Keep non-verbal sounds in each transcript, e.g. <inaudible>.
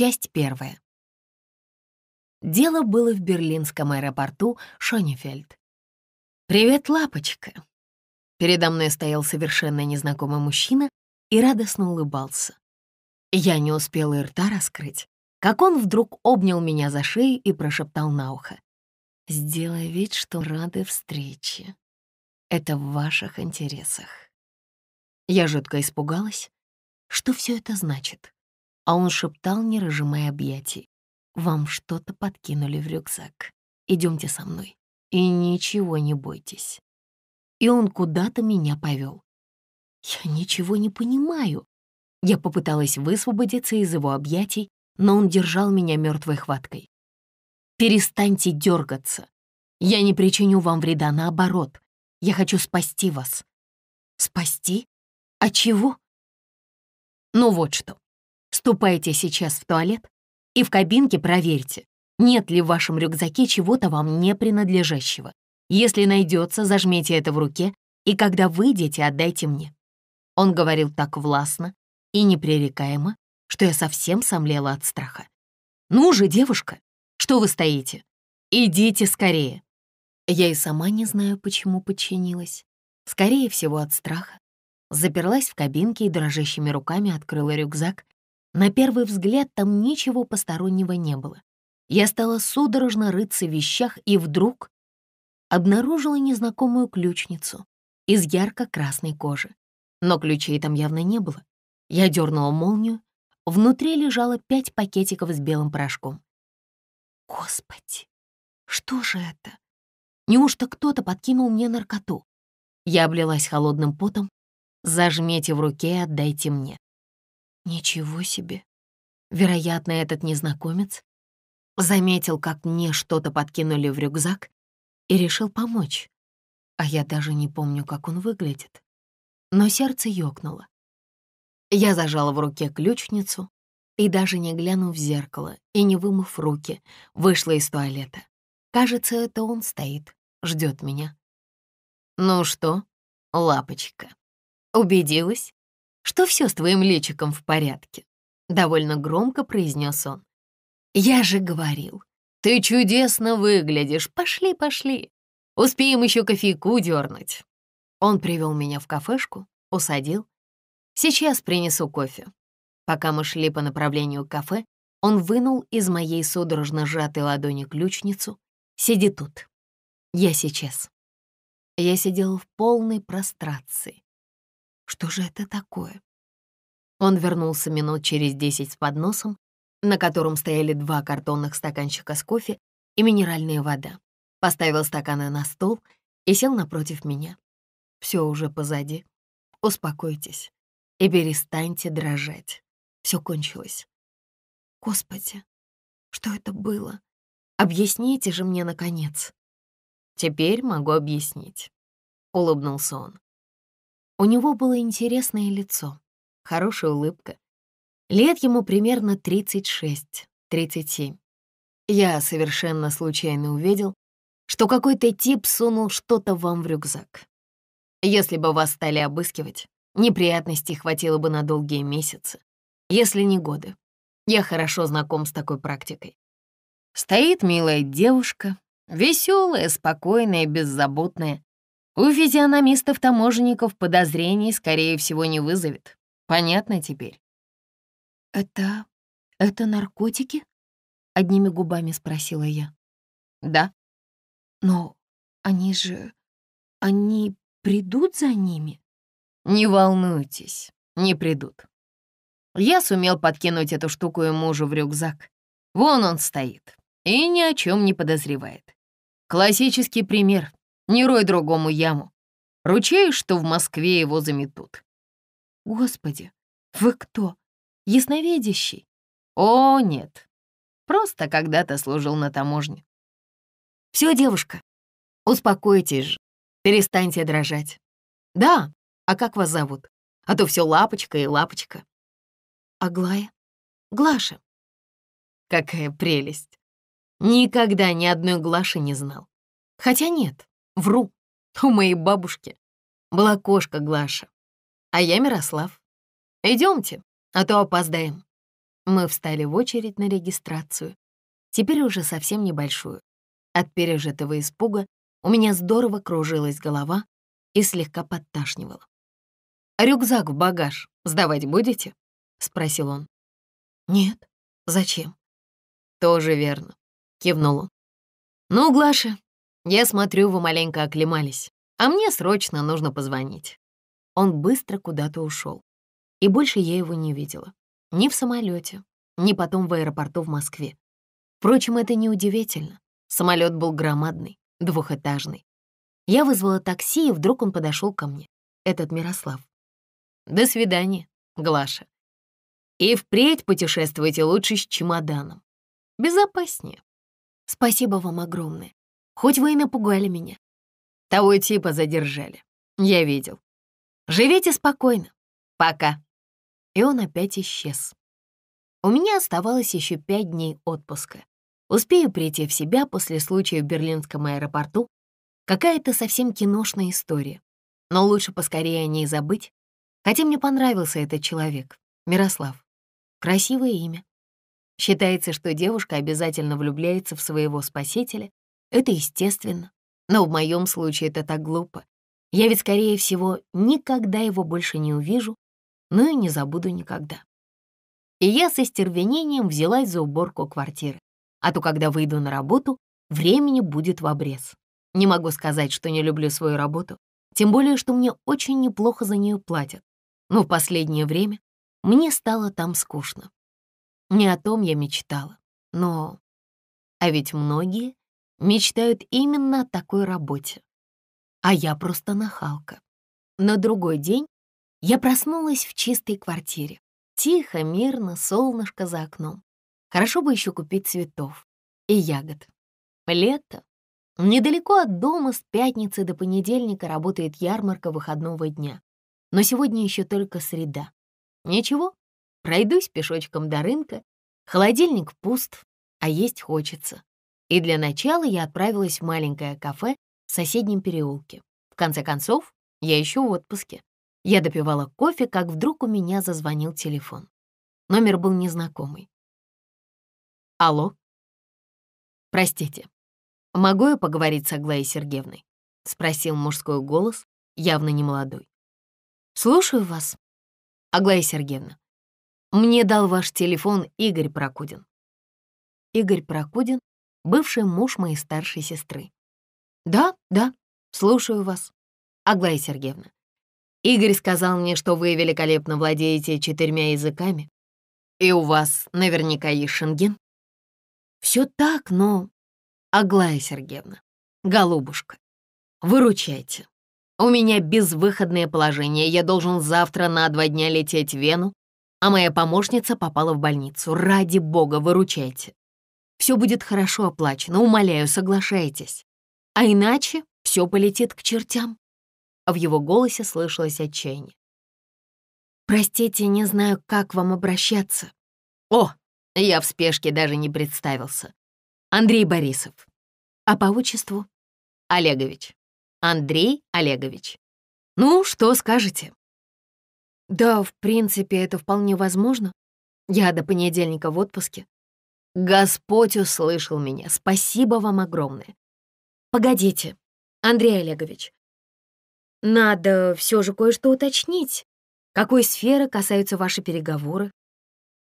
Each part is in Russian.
Часть первая. Дело было в берлинском аэропорту Шонефельд. «Привет, лапочка!» Передо мной стоял совершенно незнакомый мужчина и радостно улыбался. Я не успела и рта раскрыть, как он вдруг обнял меня за шею и прошептал на ухо. «Сделай вид, что рады встрече. Это в ваших интересах». Я жутко испугалась. Что все это значит? а он шептал, не разжимая объятий. «Вам что-то подкинули в рюкзак. Идемте со мной и ничего не бойтесь». И он куда-то меня повел. Я ничего не понимаю. Я попыталась высвободиться из его объятий, но он держал меня мертвой хваткой. «Перестаньте дергаться. Я не причиню вам вреда, наоборот. Я хочу спасти вас». «Спасти? А чего?» «Ну вот что. Ступайте сейчас в туалет и в кабинке проверьте, нет ли в вашем рюкзаке чего-то вам не принадлежащего. Если найдется, зажмите это в руке, и когда выйдете, отдайте мне». Он говорил так властно и непререкаемо, что я совсем сомлела от страха. «Ну же, девушка, что вы стоите? Идите скорее!» Я и сама не знаю, почему подчинилась. Скорее всего, от страха. Заперлась в кабинке и дрожащими руками открыла рюкзак, на первый взгляд там ничего постороннего не было. Я стала судорожно рыться в вещах и вдруг обнаружила незнакомую ключницу из ярко-красной кожи. Но ключей там явно не было. Я дернула молнию. Внутри лежало пять пакетиков с белым порошком. Господи, что же это? Неужто кто-то подкинул мне наркоту? Я облилась холодным потом. Зажмите в руке и отдайте мне. Ничего себе. Вероятно, этот незнакомец заметил, как мне что-то подкинули в рюкзак и решил помочь. А я даже не помню, как он выглядит. Но сердце ёкнуло. Я зажала в руке ключницу и даже не глянув в зеркало и не вымыв руки, вышла из туалета. Кажется, это он стоит, ждет меня. «Ну что, лапочка, убедилась?» что все с твоим личиком в порядке», — довольно громко произнес он. «Я же говорил, ты чудесно выглядишь, пошли, пошли, успеем еще кофейку дернуть». Он привел меня в кафешку, усадил. «Сейчас принесу кофе». Пока мы шли по направлению кафе, он вынул из моей судорожно сжатой ладони ключницу. «Сиди тут. Я сейчас». Я сидела в полной прострации. Что же это такое? Он вернулся минут через десять с подносом, на котором стояли два картонных стаканчика с кофе и минеральная вода. Поставил стаканы на стол и сел напротив меня. Все уже позади. Успокойтесь и перестаньте дрожать. Все кончилось. Господи, что это было? Объясните же мне, наконец. Теперь могу объяснить. Улыбнулся он. У него было интересное лицо, хорошая улыбка. Лет ему примерно 36-37. Я совершенно случайно увидел, что какой-то тип сунул что-то вам в рюкзак. Если бы вас стали обыскивать, неприятностей хватило бы на долгие месяцы, если не годы. Я хорошо знаком с такой практикой. Стоит милая девушка, веселая, спокойная, беззаботная. У физиономистов-таможенников подозрений, скорее всего, не вызовет. Понятно теперь? «Это... это наркотики?» — одними губами спросила я. «Да». «Но они же... они придут за ними?» «Не волнуйтесь, не придут. Я сумел подкинуть эту штуку и мужу в рюкзак. Вон он стоит и ни о чем не подозревает. Классический пример не рой другому яму. Ручаюсь, что в Москве его заметут. Господи, вы кто? Ясновидящий? О, нет. Просто когда-то служил на таможне. Все, девушка, успокойтесь же. Перестаньте дрожать. Да, а как вас зовут? А то все лапочка и лапочка. Аглая? Глаша. Какая прелесть. Никогда ни одной Глаши не знал. Хотя нет, Вру. <laughs> У моей бабушки была кошка Глаша, а я Мирослав. Идемте, а то опоздаем. Мы встали в очередь на регистрацию, теперь уже совсем небольшую. От пережитого испуга у меня здорово кружилась голова и слегка подташнивала. «Рюкзак в багаж сдавать будете?» — спросил он. «Нет. Зачем?» «Тоже верно», — кивнул он. «Ну, Глаша, я смотрю, вы маленько оклемались, а мне срочно нужно позвонить». Он быстро куда-то ушел. И больше я его не видела. Ни в самолете, ни потом в аэропорту в Москве. Впрочем, это неудивительно. Самолет был громадный, двухэтажный. Я вызвала такси, и вдруг он подошел ко мне, этот Мирослав. «До свидания, Глаша. И впредь путешествуйте лучше с чемоданом. Безопаснее. Спасибо вам огромное. Хоть вы и напугали меня. Того типа задержали. Я видел. Живите спокойно. Пока. И он опять исчез. У меня оставалось еще пять дней отпуска. Успею прийти в себя после случая в берлинском аэропорту. Какая-то совсем киношная история. Но лучше поскорее о ней забыть. Хотя мне понравился этот человек, Мирослав. Красивое имя. Считается, что девушка обязательно влюбляется в своего спасителя, это естественно, но в моем случае это так глупо. Я ведь, скорее всего, никогда его больше не увижу, но и не забуду никогда. И я со стервенением взялась за уборку квартиры. А то, когда выйду на работу, времени будет в обрез. Не могу сказать, что не люблю свою работу, тем более, что мне очень неплохо за нее платят. Но в последнее время мне стало там скучно. Не о том я мечтала, но... А ведь многие мечтают именно о такой работе. А я просто нахалка. На другой день я проснулась в чистой квартире. Тихо, мирно, солнышко за окном. Хорошо бы еще купить цветов и ягод. Лето. Недалеко от дома с пятницы до понедельника работает ярмарка выходного дня. Но сегодня еще только среда. Ничего, пройдусь пешочком до рынка. Холодильник пуст, а есть хочется. И для начала я отправилась в маленькое кафе в соседнем переулке. В конце концов, я еще в отпуске. Я допивала кофе, как вдруг у меня зазвонил телефон. Номер был незнакомый. «Алло?» «Простите, могу я поговорить с Аглаей Сергеевной?» — спросил мужской голос, явно не молодой. «Слушаю вас, Аглая Сергеевна. Мне дал ваш телефон Игорь Прокудин». Игорь Прокудин бывший муж моей старшей сестры. «Да, да, слушаю вас, Аглая Сергеевна. Игорь сказал мне, что вы великолепно владеете четырьмя языками, и у вас наверняка есть шенген». «Все так, но...» «Аглая Сергеевна, голубушка, выручайте. У меня безвыходное положение, я должен завтра на два дня лететь в Вену, а моя помощница попала в больницу. Ради бога, выручайте. Все будет хорошо оплачено, умоляю, соглашайтесь. А иначе все полетит к чертям». в его голосе слышалось отчаяние. «Простите, не знаю, как вам обращаться». «О, я в спешке даже не представился. Андрей Борисов. А по отчеству?» «Олегович. Андрей Олегович. Ну, что скажете?» «Да, в принципе, это вполне возможно. Я до понедельника в отпуске. Господь услышал меня. Спасибо вам огромное. Погодите, Андрей Олегович, надо все же кое-что уточнить. Какой сферы касаются ваши переговоры?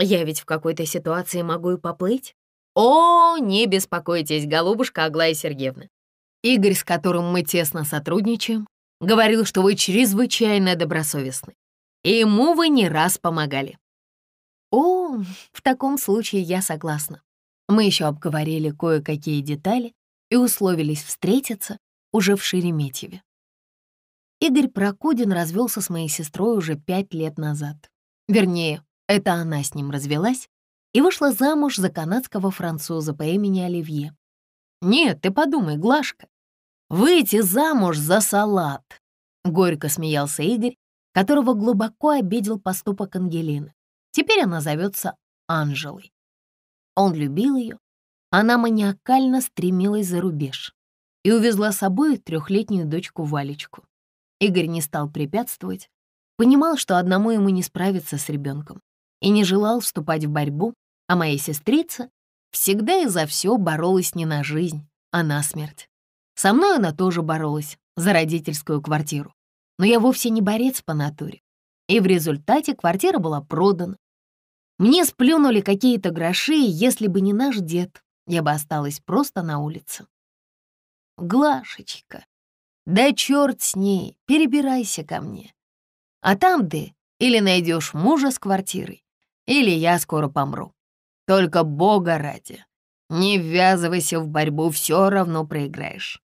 Я ведь в какой-то ситуации могу и поплыть. О, не беспокойтесь, голубушка Аглая Сергеевна. Игорь, с которым мы тесно сотрудничаем, говорил, что вы чрезвычайно добросовестны. И ему вы не раз помогали. «О, в таком случае я согласна. Мы еще обговорили кое-какие детали и условились встретиться уже в Шереметьеве. Игорь Прокудин развелся с моей сестрой уже пять лет назад. Вернее, это она с ним развелась и вышла замуж за канадского француза по имени Оливье. «Нет, ты подумай, Глашка, выйти замуж за салат!» Горько смеялся Игорь, которого глубоко обидел поступок Ангелины. Теперь она зовется Анжелой. Он любил ее. Она маниакально стремилась за рубеж и увезла с собой трехлетнюю дочку Валечку. Игорь не стал препятствовать, понимал, что одному ему не справиться с ребенком и не желал вступать в борьбу, а моя сестрица всегда и за все боролась не на жизнь, а на смерть. Со мной она тоже боролась за родительскую квартиру. Но я вовсе не борец по натуре и в результате квартира была продана. Мне сплюнули какие-то гроши, и если бы не наш дед, я бы осталась просто на улице. Глашечка, да черт с ней, перебирайся ко мне. А там ты или найдешь мужа с квартирой, или я скоро помру. Только бога ради, не ввязывайся в борьбу, все равно проиграешь.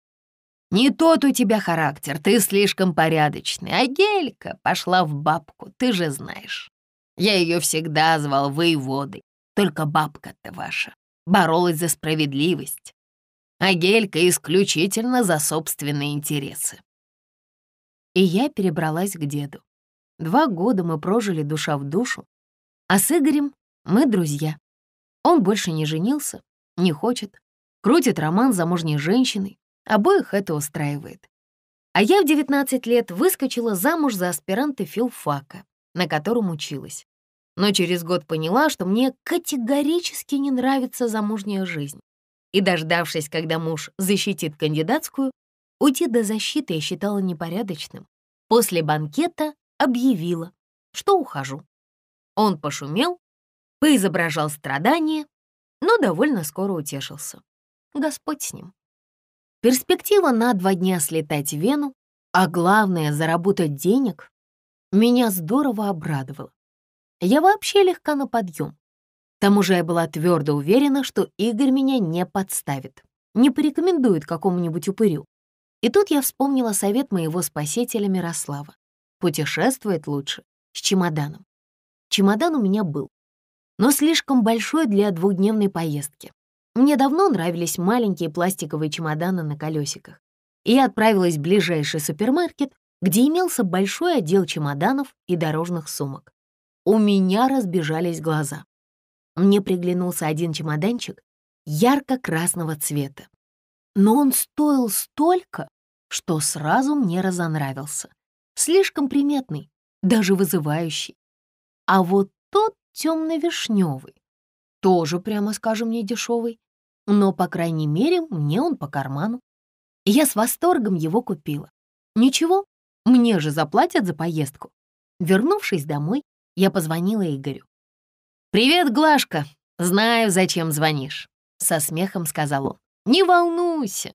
Не тот у тебя характер, ты слишком порядочный. А Гелька пошла в бабку, ты же знаешь. Я ее всегда звал воеводой, только бабка-то ваша. Боролась за справедливость. А Гелька исключительно за собственные интересы. И я перебралась к деду. Два года мы прожили душа в душу, а с Игорем мы друзья. Он больше не женился, не хочет, крутит роман замужней женщиной, Обоих это устраивает. А я в 19 лет выскочила замуж за аспиранта филфака, на котором училась. Но через год поняла, что мне категорически не нравится замужняя жизнь. И дождавшись, когда муж защитит кандидатскую, уйти до защиты я считала непорядочным. После банкета объявила, что ухожу. Он пошумел, поизображал страдания, но довольно скоро утешился. Господь с ним перспектива на два дня слетать в Вену, а главное — заработать денег, меня здорово обрадовала. Я вообще легка на подъем. К тому же я была твердо уверена, что Игорь меня не подставит, не порекомендует какому-нибудь упырю. И тут я вспомнила совет моего спасителя Мирослава. Путешествовать лучше с чемоданом. Чемодан у меня был, но слишком большой для двухдневной поездки. Мне давно нравились маленькие пластиковые чемоданы на колесиках. И я отправилась в ближайший супермаркет, где имелся большой отдел чемоданов и дорожных сумок. У меня разбежались глаза. Мне приглянулся один чемоданчик ярко-красного цвета. Но он стоил столько, что сразу мне разонравился. Слишком приметный, даже вызывающий. А вот тот темно-вишневый тоже, прямо скажем, не дешевый, но, по крайней мере, мне он по карману. Я с восторгом его купила. Ничего, мне же заплатят за поездку. Вернувшись домой, я позвонила Игорю. «Привет, Глашка! Знаю, зачем звонишь», — со смехом сказал он. «Не волнуйся.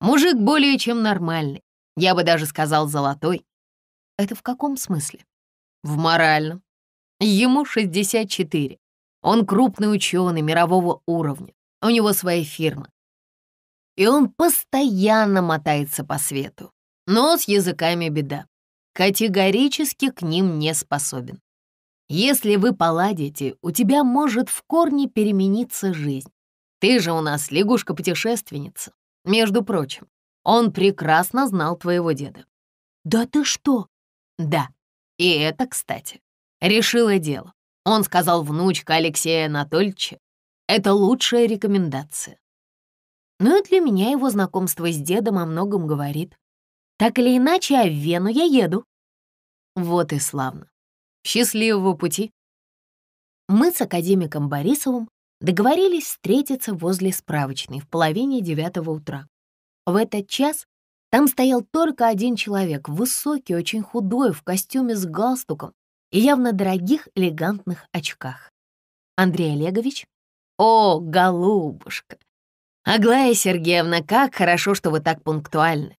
Мужик более чем нормальный. Я бы даже сказал золотой». «Это в каком смысле?» «В моральном. Ему 64. Он крупный ученый мирового уровня, у него своя фирма. И он постоянно мотается по свету, но с языками беда. Категорически к ним не способен. Если вы поладите, у тебя может в корне перемениться жизнь. Ты же у нас лягушка-путешественница. Между прочим, он прекрасно знал твоего деда. Да ты что? Да, и это, кстати, решило дело. Он сказал внучка Алексея Анатольевича. Это лучшая рекомендация. Ну и для меня его знакомство с дедом о многом говорит. Так или иначе, а в Вену я еду. Вот и славно. Счастливого пути. Мы с академиком Борисовым договорились встретиться возле справочной в половине девятого утра. В этот час там стоял только один человек, высокий, очень худой, в костюме с галстуком и явно дорогих элегантных очках. Андрей Олегович? О, голубушка! Аглая Сергеевна, как хорошо, что вы так пунктуальны.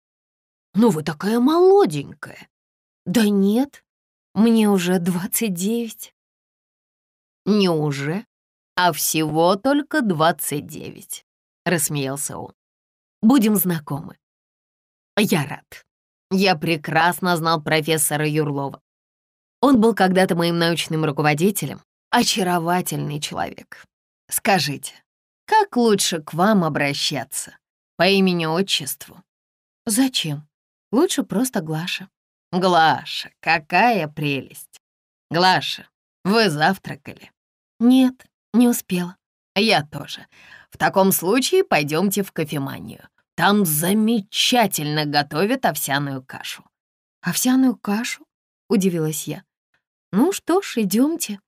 Ну, вы такая молоденькая. Да нет, мне уже 29. Не уже, а всего только 29, рассмеялся он. Будем знакомы. Я рад. Я прекрасно знал профессора Юрлова. Он был когда-то моим научным руководителем. Очаровательный человек. Скажите, как лучше к вам обращаться? По имени-отчеству? Зачем? Лучше просто Глаша. Глаша, какая прелесть. Глаша, вы завтракали? Нет, не успела. Я тоже. В таком случае пойдемте в кофеманию. Там замечательно готовят овсяную кашу. Овсяную кашу? Удивилась я. «Ну что ж, идемте.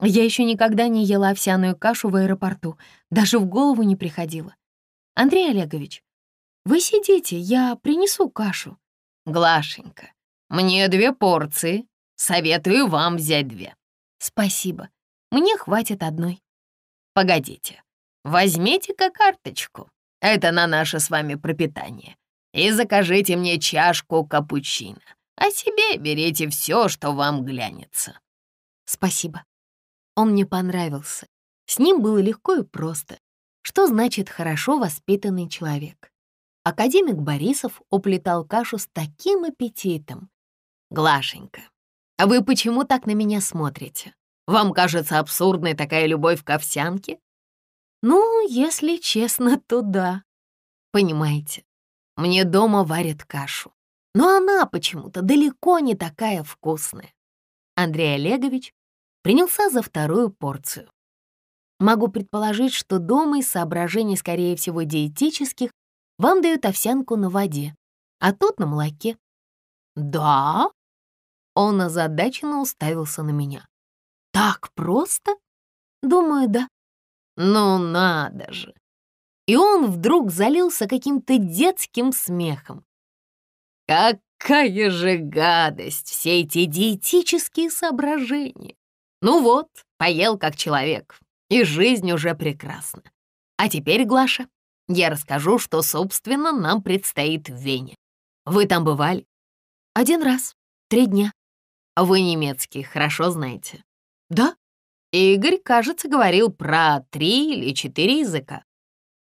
Я еще никогда не ела овсяную кашу в аэропорту, даже в голову не приходило. «Андрей Олегович, вы сидите, я принесу кашу». «Глашенька, мне две порции. Советую вам взять две». «Спасибо. Мне хватит одной». «Погодите. Возьмите-ка карточку. Это на наше с вами пропитание. И закажите мне чашку капучино» а себе берите все, что вам глянется». «Спасибо. Он мне понравился. С ним было легко и просто. Что значит хорошо воспитанный человек?» Академик Борисов уплетал кашу с таким аппетитом. «Глашенька, а вы почему так на меня смотрите? Вам кажется абсурдной такая любовь к овсянке?» «Ну, если честно, то да. Понимаете, мне дома варят кашу но она почему-то далеко не такая вкусная. Андрей Олегович принялся за вторую порцию. Могу предположить, что дома из соображений, скорее всего, диетических, вам дают овсянку на воде, а тут на молоке. «Да?» Он озадаченно уставился на меня. «Так просто?» «Думаю, да». «Ну надо же!» И он вдруг залился каким-то детским смехом. Какая же гадость все эти диетические соображения! Ну вот, поел как человек, и жизнь уже прекрасна. А теперь, Глаша, я расскажу, что, собственно, нам предстоит в Вене. Вы там бывали? Один раз, три дня. Вы немецкий хорошо знаете? Да. Игорь, кажется, говорил про три или четыре языка.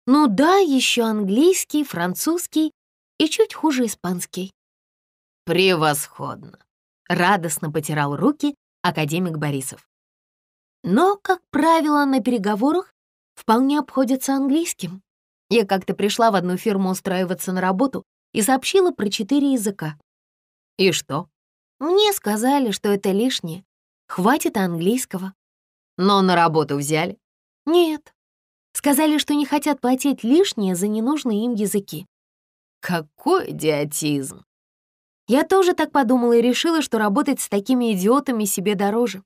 Ну да, еще английский, французский и чуть хуже испанский. «Превосходно!» — радостно потирал руки академик Борисов. Но, как правило, на переговорах вполне обходятся английским. Я как-то пришла в одну фирму устраиваться на работу и сообщила про четыре языка. «И что?» Мне сказали, что это лишнее. Хватит английского. Но на работу взяли? Нет. Сказали, что не хотят платить лишнее за ненужные им языки. Какой идиотизм! Я тоже так подумала и решила, что работать с такими идиотами себе дороже.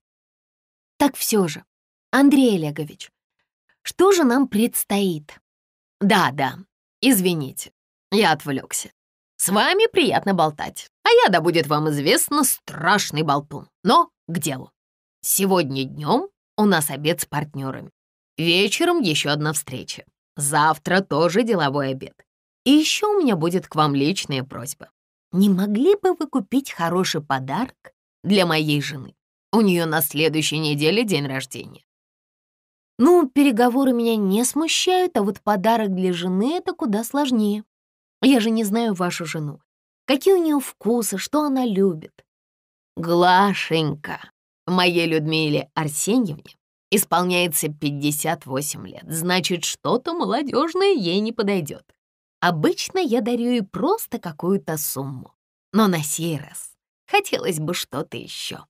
Так все же, Андрей Олегович, что же нам предстоит? Да-да, извините, я отвлекся. С вами приятно болтать, а я, да будет вам известно, страшный болтун. Но к делу. Сегодня днем у нас обед с партнерами. Вечером еще одна встреча. Завтра тоже деловой обед. И еще у меня будет к вам личная просьба. Не могли бы вы купить хороший подарок для моей жены? У нее на следующей неделе день рождения. Ну, переговоры меня не смущают, а вот подарок для жены — это куда сложнее. Я же не знаю вашу жену. Какие у нее вкусы, что она любит. Глашенька, моей Людмиле Арсеньевне, исполняется 58 лет, значит, что-то молодежное ей не подойдет. Обычно я дарю и просто какую-то сумму. Но на сей раз хотелось бы что-то еще.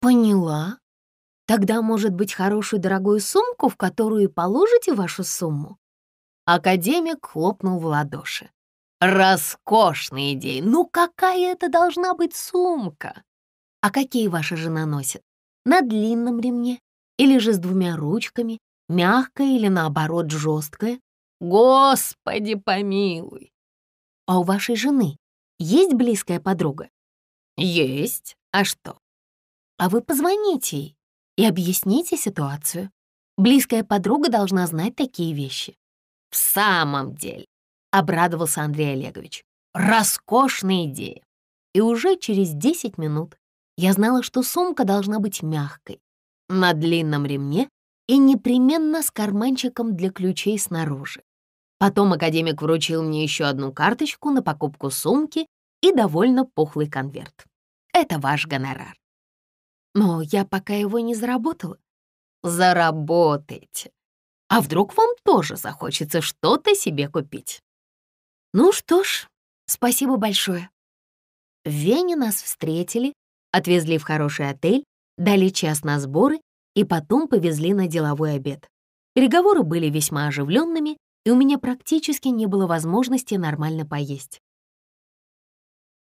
Поняла. Тогда, может быть, хорошую дорогую сумку, в которую положите вашу сумму? Академик хлопнул в ладоши. «Роскошная идея! Ну какая это должна быть сумка?» «А какие ваша жена носит? На длинном ремне? Или же с двумя ручками? Мягкая или, наоборот, жесткая?» Господи помилуй! А у вашей жены есть близкая подруга? Есть. А что? А вы позвоните ей и объясните ситуацию. Близкая подруга должна знать такие вещи. В самом деле, обрадовался Андрей Олегович. Роскошная идея. И уже через 10 минут я знала, что сумка должна быть мягкой, на длинном ремне и непременно с карманчиком для ключей снаружи. Потом академик вручил мне еще одну карточку на покупку сумки и довольно пухлый конверт. Это ваш гонорар. Но я пока его не заработала. Заработайте. А вдруг вам тоже захочется что-то себе купить? Ну что ж, спасибо большое. В Вене нас встретили, отвезли в хороший отель, дали час на сборы и потом повезли на деловой обед. Переговоры были весьма оживленными, и у меня практически не было возможности нормально поесть.